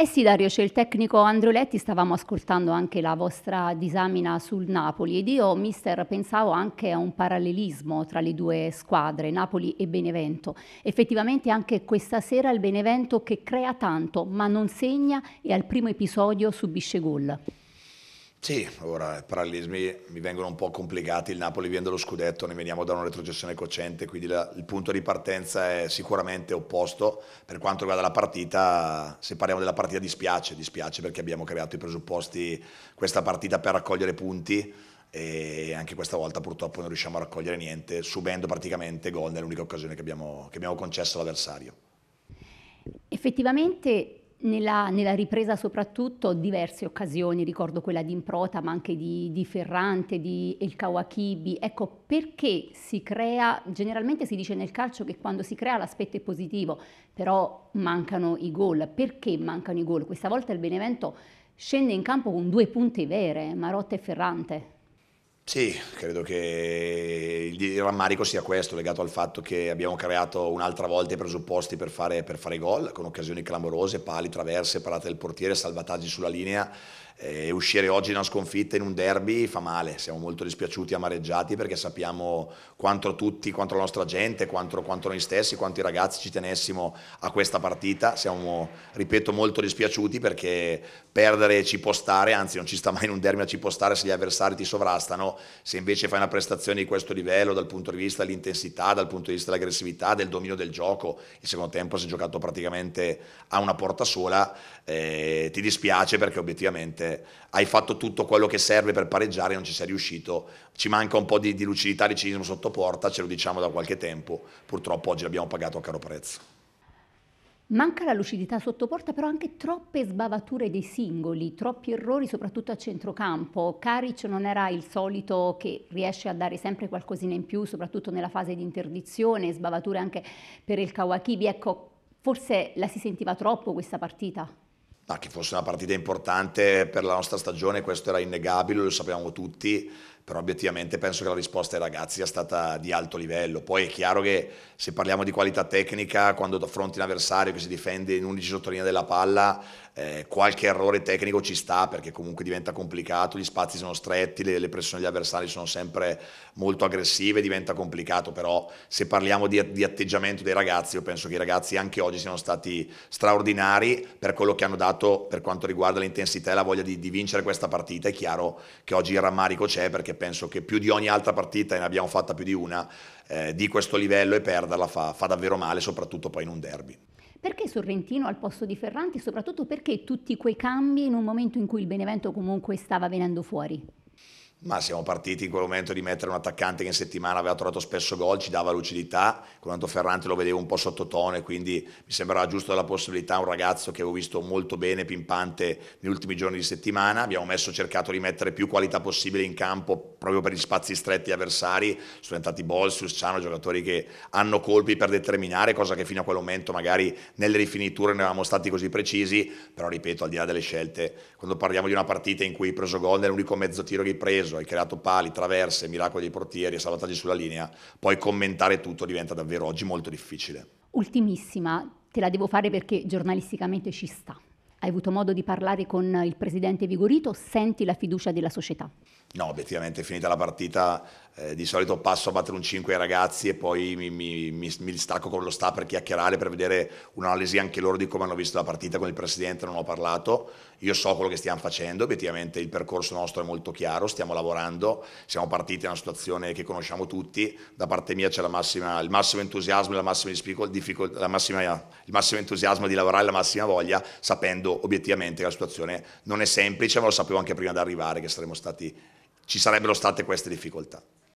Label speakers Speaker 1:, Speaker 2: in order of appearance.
Speaker 1: Eh sì Dario, c'è il tecnico Androletti, stavamo ascoltando anche la vostra disamina sul Napoli ed io, mister, pensavo anche a un parallelismo tra le due squadre, Napoli e Benevento. Effettivamente anche questa sera il Benevento che crea tanto ma non segna e al primo episodio subisce gol.
Speaker 2: Sì, ora i parallelismi mi vengono un po' complicati, il Napoli viene dallo scudetto, noi veniamo da una retrocessione cocente, quindi la, il punto di partenza è sicuramente opposto. Per quanto riguarda la partita, se parliamo della partita dispiace, dispiace perché abbiamo creato i presupposti questa partita per raccogliere punti e anche questa volta purtroppo non riusciamo a raccogliere niente, subendo praticamente gol nell'unica occasione che abbiamo, che abbiamo concesso all'avversario.
Speaker 1: Effettivamente nella, nella, ripresa soprattutto diverse occasioni, ricordo quella di Improta ma anche di, di Ferrante, di El Kawakibi, ecco perché si crea, generalmente si dice nel calcio che quando si crea l'aspetto è positivo, però mancano i gol, perché mancano i gol? Questa volta il Benevento scende in campo con due punte vere, Marotta e Ferrante.
Speaker 2: Sì, credo che il rammarico sia questo, legato al fatto che abbiamo creato un'altra volta i presupposti per fare, per fare gol, con occasioni clamorose, pali, traverse, parate del portiere, salvataggi sulla linea. E eh, uscire oggi da una sconfitta in un derby fa male, siamo molto dispiaciuti amareggiati perché sappiamo quanto tutti, quanto la nostra gente, quanto, quanto noi stessi, quanto i ragazzi ci tenessimo a questa partita. Siamo, ripeto, molto dispiaciuti perché perdere ci può stare, anzi non ci sta mai in un derby a ci può stare se gli avversari ti sovrastano se invece fai una prestazione di questo livello dal punto di vista dell'intensità, dal punto di vista dell'aggressività, del dominio del gioco, il secondo tempo si è giocato praticamente a una porta sola, eh, ti dispiace perché obiettivamente hai fatto tutto quello che serve per pareggiare e non ci sei riuscito, ci manca un po' di, di lucidità, di cinismo sotto porta, ce lo diciamo da qualche tempo, purtroppo oggi l'abbiamo pagato a caro prezzo.
Speaker 1: Manca la lucidità sotto porta, però anche troppe sbavature dei singoli, troppi errori soprattutto a centrocampo. Caric non era il solito che riesce a dare sempre qualcosina in più, soprattutto nella fase di interdizione, sbavature anche per il Kawakibi. Ecco, forse la si sentiva troppo questa partita?
Speaker 2: No, che fosse una partita importante per la nostra stagione, questo era innegabile, lo sappiamo tutti però obiettivamente penso che la risposta ai ragazzi sia stata di alto livello. Poi è chiaro che se parliamo di qualità tecnica, quando affronti un avversario che si difende in 11 sottolinea della palla, eh, qualche errore tecnico ci sta perché comunque diventa complicato, gli spazi sono stretti, le, le pressioni degli avversari sono sempre molto aggressive, diventa complicato, però se parliamo di, di atteggiamento dei ragazzi, io penso che i ragazzi anche oggi siano stati straordinari per quello che hanno dato per quanto riguarda l'intensità e la voglia di, di vincere questa partita. È chiaro che oggi il rammarico c'è perché penso che più di ogni altra partita, e ne abbiamo fatta più di una, eh, di questo livello e perderla fa, fa davvero male, soprattutto poi in un derby.
Speaker 1: Perché Sorrentino al posto di Ferranti? Soprattutto perché tutti quei cambi in un momento in cui il Benevento comunque stava venendo fuori?
Speaker 2: ma siamo partiti in quel momento di mettere un attaccante che in settimana aveva trovato spesso gol, ci dava lucidità, con Anto Ferrante lo vedevo un po' sottotono e quindi mi sembrava giusto la possibilità, a un ragazzo che avevo visto molto bene, pimpante negli ultimi giorni di settimana, abbiamo messo, cercato di mettere più qualità possibile in campo proprio per gli spazi stretti avversari, sono diventati Bolsius, Ciano, giocatori che hanno colpi per determinare, cosa che fino a quel momento magari nelle rifiniture non eravamo stati così precisi, però ripeto, al di là delle scelte, quando parliamo di una partita in cui hai preso gol nell'unico mezzo tiro che hai preso, preso, hai creato pali, traverse, miracoli dei portieri, salvataggi sulla linea, poi commentare tutto diventa davvero oggi molto difficile.
Speaker 1: Ultimissima, te la devo fare perché giornalisticamente ci sta. Hai avuto modo di parlare con il presidente Vigorito? Senti la fiducia della società?
Speaker 2: No, obiettivamente finita la partita eh, di solito passo a battere un 5 ai ragazzi e poi mi, mi, mi, mi stacco con lo sta per chiacchierare, per vedere un'analisi anche loro di come hanno visto la partita, con il Presidente non ho parlato, io so quello che stiamo facendo, obiettivamente il percorso nostro è molto chiaro, stiamo lavorando, siamo partiti in una situazione che conosciamo tutti, da parte mia c'è massima, il massimo entusiasmo, la massima, la massima, il massimo entusiasmo di lavorare, la massima voglia, sapendo quando obiettivamente la situazione non è semplice, ma lo sapevo anche prima di arrivare che saremmo stati, ci sarebbero state queste difficoltà.